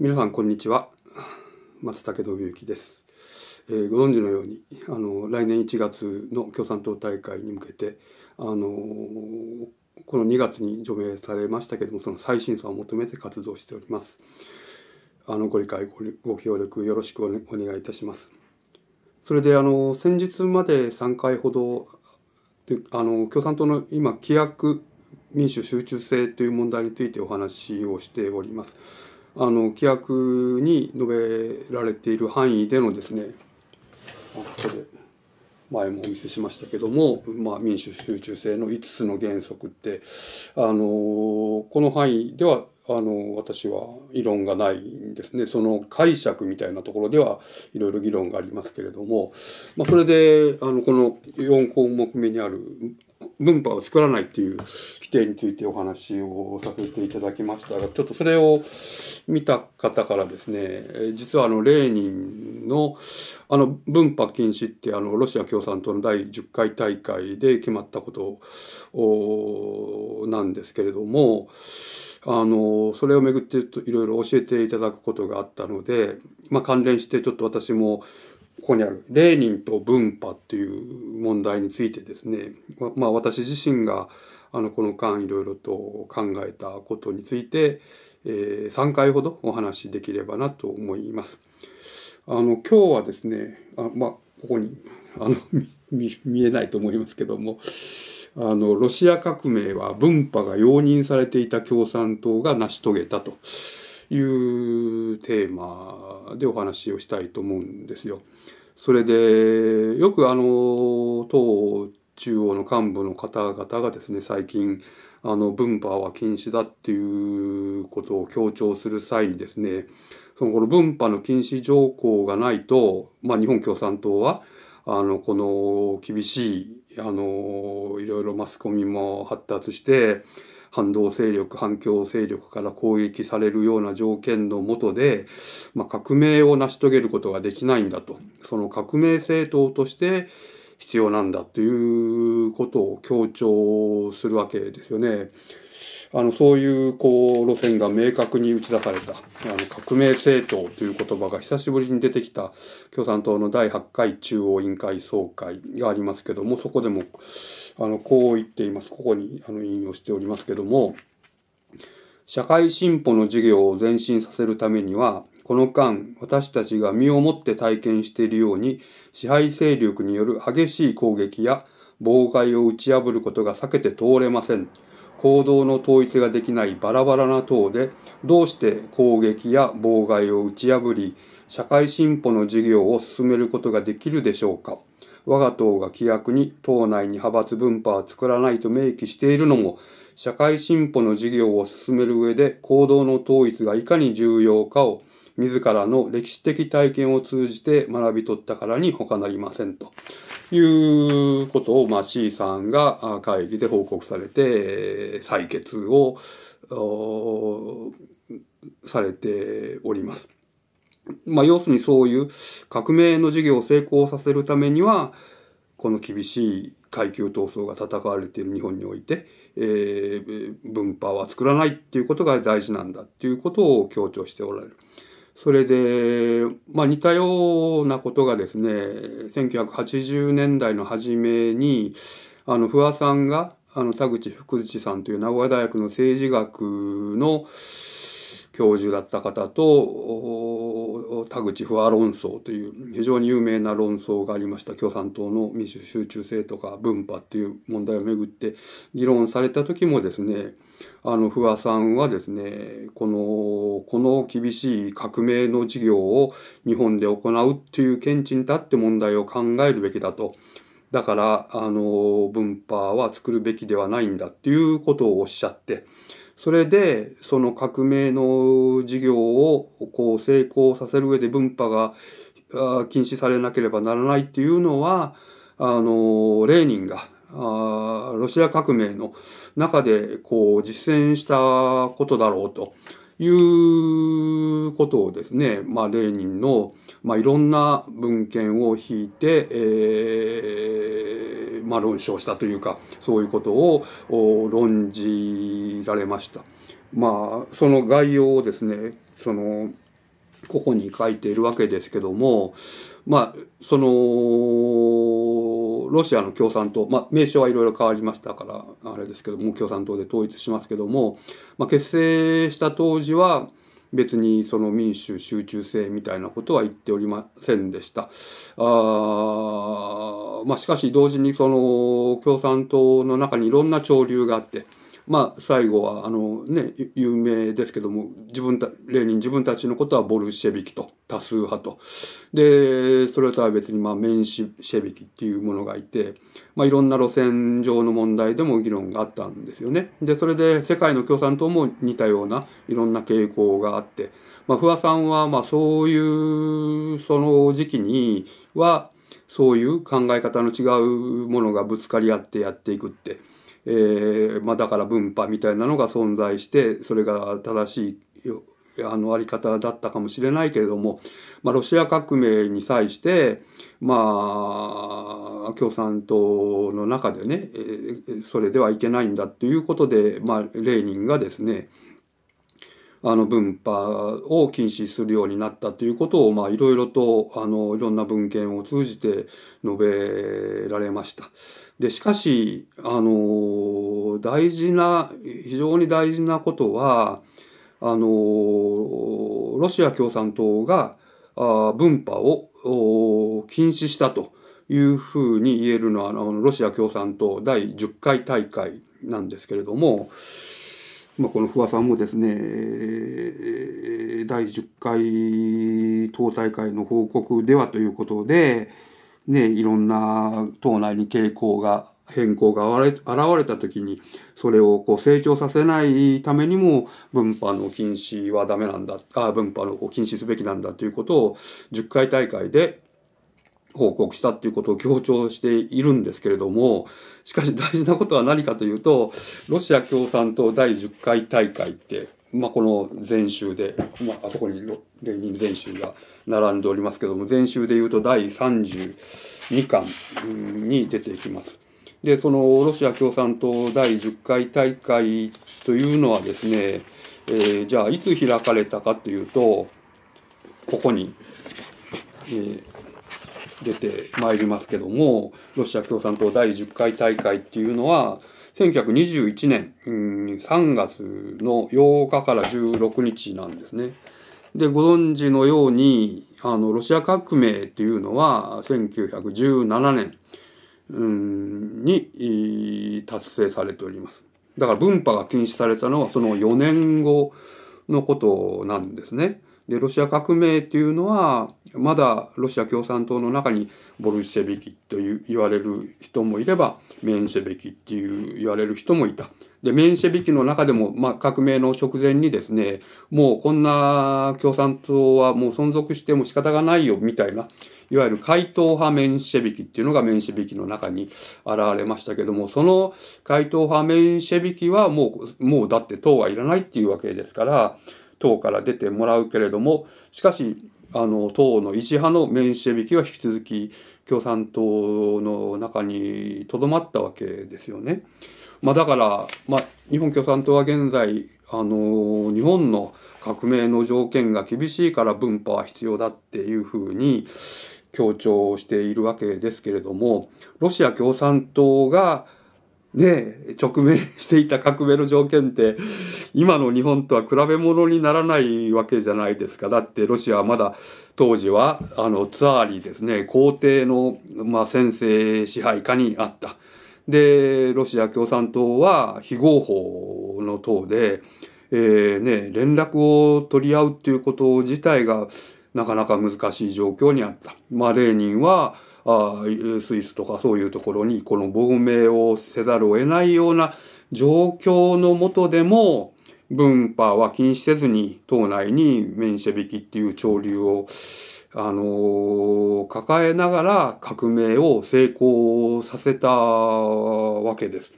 皆さんこんにちは松竹美之です、えー、ご存知のようにあの来年1月の共産党大会に向けてあのー、この2月に除名されましたけれどもその再審査を求めて活動しておりますあのご理解ご協力よろしくお,、ね、お願いいたしますそれであの先日まで3回ほどあの共産党の今規約民主集中性という問題についてお話をしておりますあの規約に述べられている範囲でのですねここで前もお見せしましたけども、まあ、民主集中制の5つの原則ってあのこの範囲ではあの私は異論がないんですねその解釈みたいなところではいろいろ議論がありますけれども、まあ、それであのこの4項目目にある分派を作らないっていう規定についてお話をさせていただきましたが、ちょっとそれを見た方からですね、実はあの、レーニンの、あの、分派禁止ってあの、ロシア共産党の第10回大会で決まったことなんですけれども、あの、それをめぐっていろいろ教えていただくことがあったので、まあ関連してちょっと私もここにある、レーニンと分派っていう問題についてですね、まあ私自身が、あの、この間いろいろと考えたことについて、えー、3回ほどお話しできればなと思います。あの、今日はですね、あまあ、ここに、あの、見、えないと思いますけども、あの、ロシア革命は分派が容認されていた共産党が成し遂げたと。いうテーマでお話をしたいと思うんですよ。それでよくあの党中央の幹部の方々がですね最近あの分派は禁止だっていうことを強調する際にですねそのこの分派の禁止条項がないと、まあ、日本共産党はあのこの厳しいあのいろいろマスコミも発達して反動勢力、反共勢力から攻撃されるような条件のもとで、まあ、革命を成し遂げることができないんだと。その革命政党として必要なんだということを強調するわけですよね。あのそういうこう路線が明確に打ち出されたあの革命政党という言葉が久しぶりに出てきた共産党の第8回中央委員会総会がありますけどもそこでもあのこう言っていますここにあの引用しておりますけども社会進歩の事業を前進させるためにはこの間、私たちが身をもって体験しているように、支配勢力による激しい攻撃や妨害を打ち破ることが避けて通れません。行動の統一ができないバラバラな党で、どうして攻撃や妨害を打ち破り、社会進歩の事業を進めることができるでしょうか。我が党が規約に党内に派閥分派は作らないと明記しているのも、社会進歩の事業を進める上で行動の統一がいかに重要かを自らの歴史的体験を通じて学び取ったからに他なりませんということを、まあ、C さんが会議で報告されて、採決をされております。まあ、要するにそういう革命の事業を成功させるためには、この厳しい階級闘争が戦われている日本において、えー、分派は作らないっていうことが大事なんだっていうことを強調しておられる。それで、まあ、似たようなことがですね、1980年代の初めに、あの、不破さんが、あの、田口福地さんという名古屋大学の政治学の教授だった方と、田口不破論争という非常に有名な論争がありました。共産党の民主集中性とか分派っていう問題をめぐって議論された時もですね、あの、不破さんはですね、このこの厳しい革命の事業を日本で行うっていう見地に立って問題を考えるべきだと。だから、あの、分派は作るべきではないんだっていうことをおっしゃって、それで、その革命の事業をこう成功させる上で分派が禁止されなければならないっていうのは、あの、レーニンが、あロシア革命の中でこう実践したことだろうと。いうことをですね、まあ、レーニンの、まあ、いろんな文献を引いて、えー、まあ、論証したというか、そういうことを論じられました。まあ、その概要をですね、その、ここに書いているわけですけども、まあ、その、ロシアの共産党、まあ、名称はいろいろ変わりましたから、あれですけども、共産党で統一しますけども、まあ、結成した当時は、別にその民主集中性みたいなことは言っておりませんでした。あまあ、しかし同時にその共産党の中にいろんな潮流があって、まあ、最後は、あの、ね、有名ですけども、自分た、例に自分たちのことはボルシェビキと、多数派と。で、それとは別に、まあ、メンシェビキっていうものがいて、まあ、いろんな路線上の問題でも議論があったんですよね。で、それで、世界の共産党も似たようないろんな傾向があって、まあ、不破さんは、まあ、そういう、その時期には、そういう考え方の違うものがぶつかり合ってやっていくって、えー、まあだから分派みたいなのが存在して、それが正しい、あの、あり方だったかもしれないけれども、まあロシア革命に際して、まあ、共産党の中でね、それではいけないんだということで、まあ、レーニンがですね、あの分派を禁止するようになったということを、まあ、いろいろとあのいろんな文献を通じて述べられました。でしかしあの大事な非常に大事なことはあのロシア共産党が分派を禁止したというふうに言えるのはあのロシア共産党第10回大会なんですけれども。まあ、この不破さんもですね、第10回党大会の報告ではということで、ね、いろんな党内に傾向が、変更が現れたときに、それをこう成長させないためにも、分派の禁止はダメなんだ、あ分派の禁止すべきなんだということを、10回大会で報告したっていうことを強調しているんですけれども、しかし大事なことは何かというと、ロシア共産党第10回大会って、まあ、この前週で、まあ、あそこにレーニンが並んでおりますけども、前週で言うと第32巻に出てきます。で、そのロシア共産党第10回大会というのはですね、えー、じゃあいつ開かれたかというと、ここに、えー出てまいりますけども、ロシア共産党第10回大会っていうのは、1921年、うん、3月の8日から16日なんですね。で、ご存知のように、あの、ロシア革命というのは、1917年、うん、に達成されております。だから分派が禁止されたのはその4年後のことなんですね。で、ロシア革命っていうのは、まだロシア共産党の中にボルシェビキという言われる人もいれば、メンシェビキっていう言われる人もいた。で、メンシェビキの中でも、まあ、革命の直前にですね、もうこんな共産党はもう存続しても仕方がないよ、みたいな、いわゆる回答派メンシェビキっていうのがメンシェビキの中に現れましたけども、その回答派メンシェビキはもう、もうだって党はいらないっていうわけですから、党から出てもらうけれども、しかし、あの、党の維持派のメンシェビキは引き続き共産党の中に留まったわけですよね。まあだから、まあ、日本共産党は現在、あの、日本の革命の条件が厳しいから分派は必要だっていうふうに強調しているわけですけれども、ロシア共産党が、ね、直面していた革命の条件って、今の日本とは比べ物にならないわけじゃないですか。だってロシアはまだ当時は、あの、ツアーリーですね、皇帝の、まあ、先制支配下にあった。で、ロシア共産党は非合法の党で、えー、ね、連絡を取り合うっていうこと自体がなかなか難しい状況にあった。まあ、レーニンは、あスイスとかそういうところにこの亡命をせざるを得ないような状況のもとでも、分派は禁止せずに党内にメンシェビキっていう潮流を、あの抱えながら革命を成功させたわけです。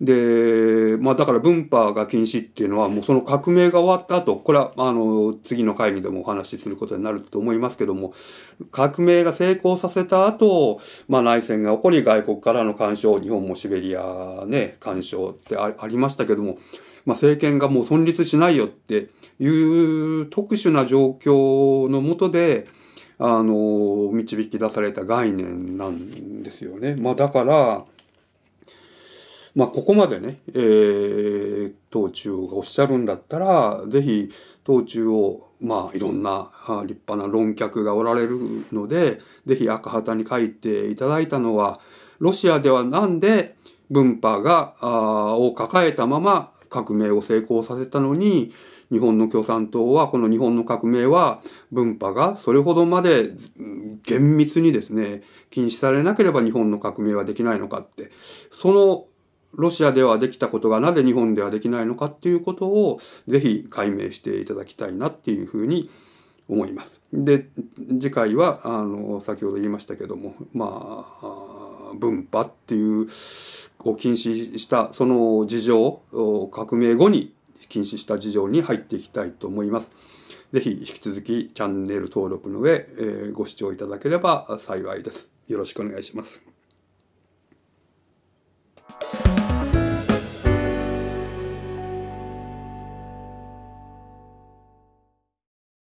で、まあだから分派が禁止っていうのはもうその革命が終わった後、これはあの次の会議でもお話しすることになると思いますけども、革命が成功させた後、まあ内戦が起こり外国からの干渉、日本もシベリアね、干渉ってありましたけども、まあ政権がもう存立しないよっていう特殊な状況のもとで、あの、導き出された概念なんですよね。まあだから、まあ、ここまでね、えー、当中がおっしゃるんだったら、ぜひ、当中を、まあ、いろんな立派な論客がおられるので、ぜひ赤旗に書いていただいたのは、ロシアではなんで分派が、あを抱えたまま革命を成功させたのに、日本の共産党は、この日本の革命は、分派がそれほどまで厳密にですね、禁止されなければ日本の革命はできないのかって、そのロシアではできたことがなぜ日本ではできないのかっていうことをぜひ解明していただきたいなっていうふうに思います。で次回はあの先ほど言いましたけどもまあ分派っていうを禁止したその事情革命後に禁止した事情に入っていきたいと思います。ぜひ引き続きチャンネル登録の上、えー、ご視聴いただければ幸いです。よろしくお願いします。